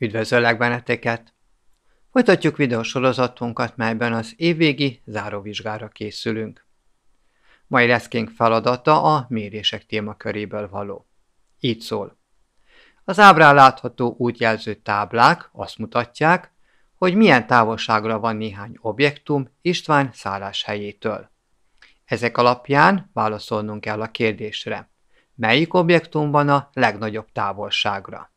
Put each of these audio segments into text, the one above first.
Üdvözöllek benneteket! Folytatjuk videósorozatunkat, melyben az évvégi záróvizsgára készülünk. Mai leszkénk feladata a mérések témaköréből való. Így szól. Az ábrán látható útjelző táblák azt mutatják, hogy milyen távolságra van néhány objektum István szálláshelyétől. Ezek alapján válaszolnunk kell a kérdésre, melyik objektum van a legnagyobb távolságra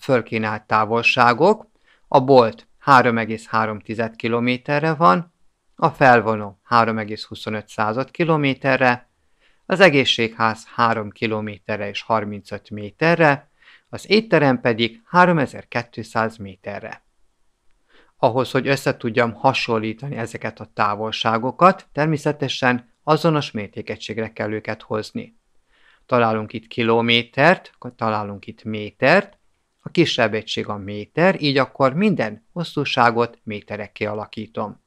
fölkínált távolságok, a bolt 3,3 kilométerre van, a felvonó 3,25 kilométerre, az egészségház 3 kilométerre és 35 méterre, az étterem pedig 3200 méterre. Ahhoz, hogy összetudjam hasonlítani ezeket a távolságokat, természetesen azonos mértékegységre kell őket hozni. Találunk itt kilométert, találunk itt métert, a kisebb egység a méter, így akkor minden hosszúságot méterekké alakítom.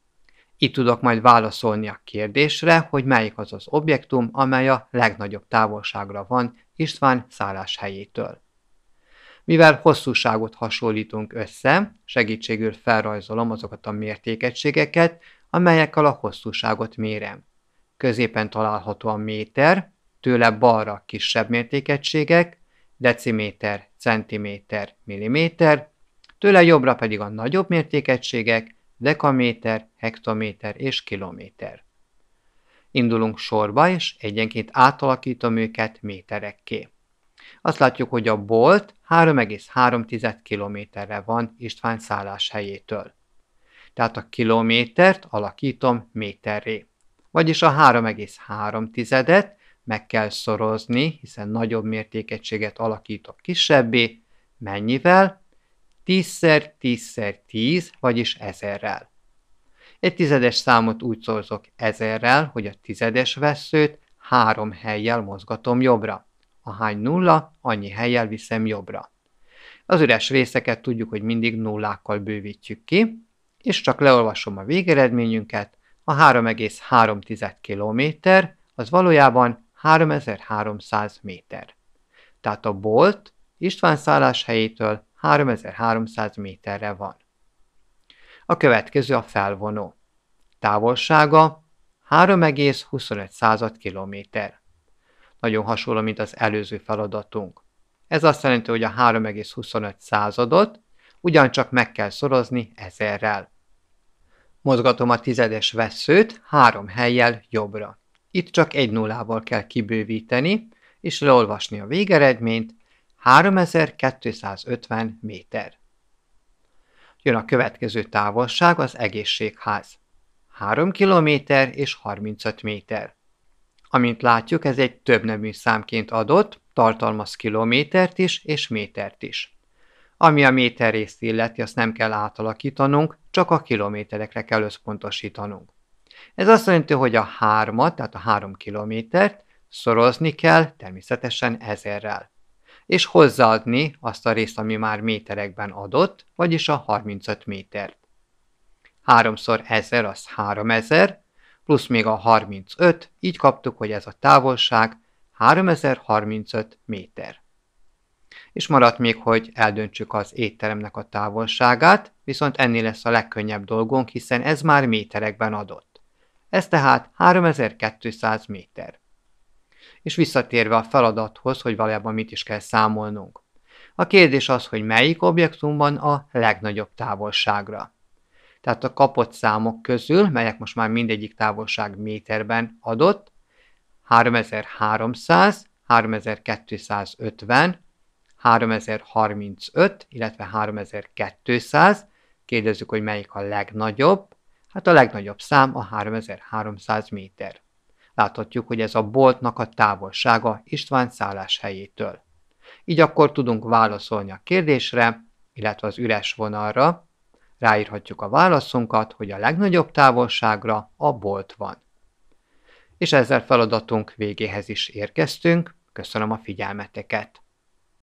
Itt tudok majd válaszolni a kérdésre, hogy melyik az az objektum, amely a legnagyobb távolságra van István szálláshelyétől. Mivel hosszúságot hasonlítunk össze, segítségül felrajzolom azokat a mértékegységeket, amelyekkel a hosszúságot mérem. Középen található a méter, tőle balra kisebb mértékegységek, deciméter, centiméter, milliméter, tőle jobbra pedig a nagyobb mértékegységek, dekaméter, hektométer és kilométer. Indulunk sorba, és egyenként átalakítom őket méterekké. Azt látjuk, hogy a bolt 3,3 kilométerre van István szálláshelyétől. Tehát a kilométert alakítom méterré. Vagyis a 3,3-et meg kell szorozni, hiszen nagyobb mértékegységet alakítok kisebbé. Mennyivel? 10-szer 10-szer 10, vagyis 1000-rel. Egy tizedes számot úgy szorzok 1000-rel, hogy a tizedes veszőt három helyjel mozgatom jobbra. A hány nulla, annyi helyjel viszem jobbra. Az üres részeket tudjuk, hogy mindig nullákkal bővítjük ki, és csak leolvasom a végeredményünket, a 3,3 km az valójában 3300 méter. Tehát a bolt István szálláshelyétől 3300 méterre van. A következő a felvonó. Távolsága 3,25 kilométer. Nagyon hasonló, mint az előző feladatunk. Ez azt jelenti, hogy a 3,25 századot ugyancsak meg kell szorozni ezerrel. Mozgatom a tizedes veszőt három helyjel jobbra. Itt csak egy nullával kell kibővíteni, és leolvasni a végeredményt 3250 méter. Jön a következő távolság, az egészségház. 3 km és 35 méter. Amint látjuk, ez egy több nemű számként adott, tartalmaz kilométert is és métert is. Ami a méter részt illeti, azt nem kell átalakítanunk, csak a kilométerekre kell összpontosítanunk. Ez azt jelenti, hogy a hármat, tehát a három kilométert szorozni kell természetesen ezerrel, és hozzáadni azt a részt, ami már méterekben adott, vagyis a 35 métert. Háromszor ezer az az 3000, plusz még a 35, így kaptuk, hogy ez a távolság 3035 méter. És maradt még, hogy eldöntsük az étteremnek a távolságát, viszont ennél lesz a legkönnyebb dolgunk, hiszen ez már méterekben adott. Ez tehát 3200 méter. És visszatérve a feladathoz, hogy valójában mit is kell számolnunk. A kérdés az, hogy melyik objektumban a legnagyobb távolságra. Tehát a kapott számok közül, melyek most már mindegyik távolság méterben adott, 3300, 3250, 3035, illetve 3200, kérdezzük, hogy melyik a legnagyobb, Hát a legnagyobb szám a 3300 méter. Láthatjuk, hogy ez a boltnak a távolsága István szállás helyétől. Így akkor tudunk válaszolni a kérdésre, illetve az üres vonalra. Ráírhatjuk a válaszunkat, hogy a legnagyobb távolságra a bolt van. És ezzel feladatunk végéhez is érkeztünk. Köszönöm a figyelmeteket!